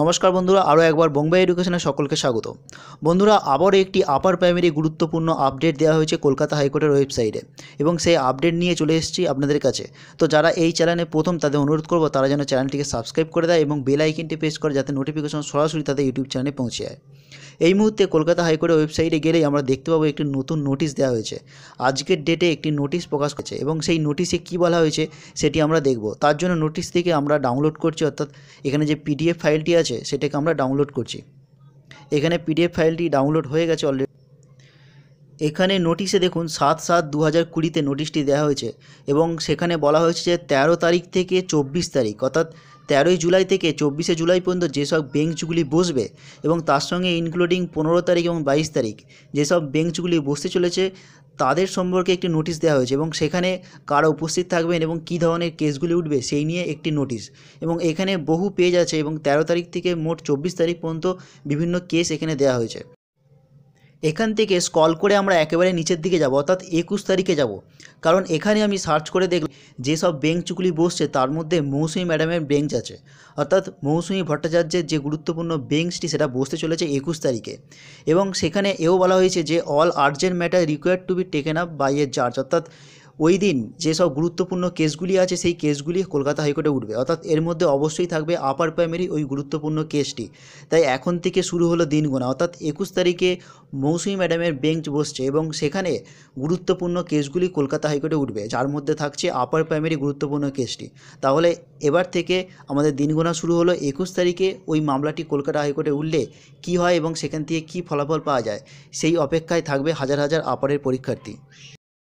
নমস্কার বন্ধুরা আরও একবার বোম্বে এডুকেশনে সকলকে স্বাগত বন্ধুরা আবার একটি আপার প্রাইমারি গুরুত্বপূর্ণ আপডেট দেওয়া হয়েছে কলকাতা হাইকোর্টের ওয়েবসাইটে এবং সেই আপডেট নিয়ে চলে এসেছি আপনাদের কাছে তো যারা এই চ্যানেলে প্রথম তাদের অনুরোধ করব তারা যেন চ্যানেলটিকে সাবস্ক্রাইব করে দেয় এবং বেল আইকনটি প্রেস করে যাতে নোটিফিকেশন সরাসরি তাদের ইউটিউব চ্যানেলে পৌঁছে যায় এই মুহূর্তে কলকাতা হাইকোর্টের ওয়েবসাইটে গেলেই আমরা দেখতে পাবো একটি নতুন নোটিশ দেওয়া হয়েছে আজকের ডেটে একটি নোটিশ প্রকাশ করেছে এবং সেই নোটিশে কি বলা হয়েছে সেটি আমরা দেখব তার জন্য নোটিশ থেকে আমরা ডাউনলোড করছি অর্থাৎ এখানে যে পিডিএফ ফাইলটি আছে সেটাকে আমরা ডাউনলোড করছি এখানে পিডিএফ ফাইলটি ডাউনলোড হয়ে গেছে অলরেডি এখানে নোটিশে দেখুন সাত সাত দু হাজার কুড়িতে নোটিশটি দেওয়া হয়েছে এবং সেখানে বলা হয়েছে যে তেরো তারিখ থেকে চব্বিশ তারিখ অর্থাৎ তেরোই জুলাই থেকে চব্বিশে জুলাই পর্যন্ত যেসব বেঞ্চগুলি বসবে এবং তার সঙ্গে ইনক্লুডিং পনেরো তারিখ এবং বাইশ তারিখ যেসব বেঞ্চগুলি বসতে চলেছে তাদের সম্পর্কে একটি নোটিশ দেওয়া হয়েছে এবং সেখানে কারা উপস্থিত থাকবেন এবং কী ধরনের কেসগুলি উঠবে সেই নিয়ে একটি নোটিশ এবং এখানে বহু পেজ আছে এবং তেরো তারিখ থেকে মোট চব্বিশ তারিখ পর্যন্ত বিভিন্ন কেস এখানে দেওয়া হয়েছে এখান থেকে স্কল করে আমরা একেবারে নিচের দিকে যাব অর্থাৎ একুশ তারিখে যাব কারণ এখানে আমি সার্চ করে দেখলাম যেসব বেঞ্চগুলি বসছে তার মধ্যে মৌসুমী ম্যাডামের বেঞ্চ আছে অর্থাৎ মৌসুমী ভট্টাচার্যের যে গুরুত্বপূর্ণ বেঞ্চটি সেটা বসতে চলেছে একুশ তারিখে এবং সেখানে এও বলা হয়েছে যে all urgent matter required to be taken up by a charge অর্থাৎ ওই দিন যেসব গুরুত্বপূর্ণ কেসগুলি আছে সেই কেসগুলি কলকাতা হাইকোর্টে উঠবে অর্থাৎ এর মধ্যে অবশ্যই থাকবে আপার প্রাইমারি ওই গুরুত্বপূর্ণ কেসটি তাই এখন থেকে শুরু হলো দিন গোনা অর্থাৎ একুশ তারিখে মৌসুমী ম্যাডামের বেঞ্চ বসছে এবং সেখানে গুরুত্বপূর্ণ কেসগুলি কলকাতা হাইকোর্টে উঠবে যার মধ্যে থাকছে আপার প্রাইমারি গুরুত্বপূর্ণ কেসটি তাহলে এবার থেকে আমাদের দিন গোনা শুরু হলো একুশ তারিখে ওই মামলাটি কলকাতা হাইকোর্টে উঠলে কি হয় এবং সেখান থেকে কি ফলাফল পাওয়া যায় সেই অপেক্ষায় থাকবে হাজার হাজার আপারের পরীক্ষার্থী